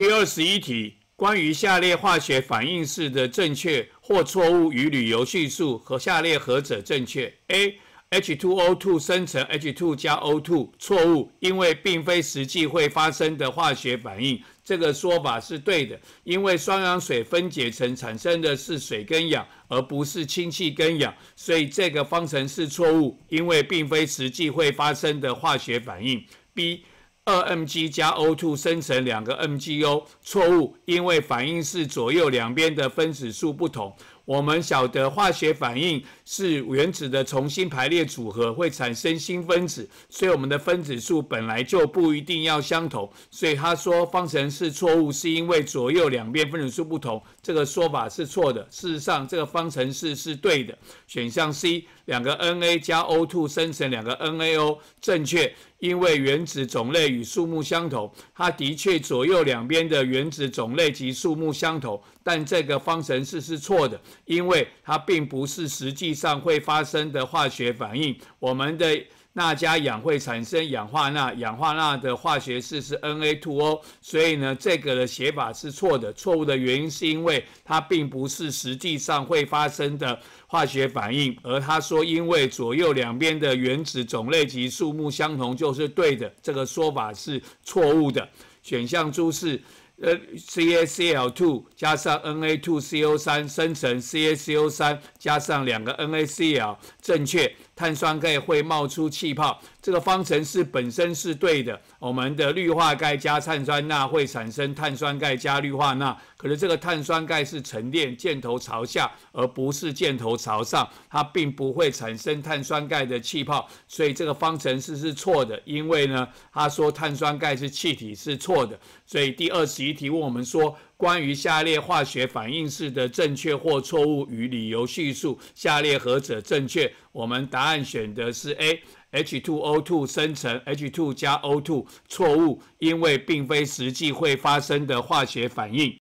第二十一题，关于下列化学反应式的正确或错误与理由叙述，和下列何者正确？A H2O2 生成 H2 加 O2，错误，因为并非实际会发生的化学反应，这个说法是对的，因为双氧水分解成产生的是水跟氧，而不是氢气跟氧，所以这个方程式错误，因为并非实际会发生的化学反应。B 二 Mg 加 o two 生成两个 MgO 错误，因为反应式左右两边的分子数不同。我们晓得化学反应是原子的重新排列组合会产生新分子，所以我们的分子数本来就不一定要相同。所以他说方程式错误是因为左右两边分子数不同，这个说法是错的。事实上，这个方程式是对的。选项 C，两个 Na 加 O2 生成两个 NaO，正确，因为原子种类与数目相同。它的确左右两边的原子种类及数目相同，但这个方程式是错的。因为它并不是实际上会发生的化学反应，我们的钠加氧会产生氧化钠，氧化钠的化学式是 Na2O，所以呢，这个的写法是错的。错误的原因是因为它并不是实际上会发生的化学反应，而他说因为左右两边的原子种类及数目相同就是对的，这个说法是错误的。选项注释。呃 c a c l two 加上 n a two c o 3生成 c a c o 3加上两个 NaCl，正确。碳酸钙会冒出气泡，这个方程式本身是对的。我们的氯化钙加碳酸钠会产生碳酸钙加氯化钠，可是这个碳酸钙是沉淀，箭头朝下，而不是箭头朝上，它并不会产生碳酸钙的气泡，所以这个方程式是错的。因为呢，他说碳酸钙是气体是错的，所以第二十一题问我们说。关于下列化学反应式的正确或错误与理由叙述，下列何者正确？我们答案选的是 A，H2O2 生成 H2 加 O2，错误，因为并非实际会发生的化学反应。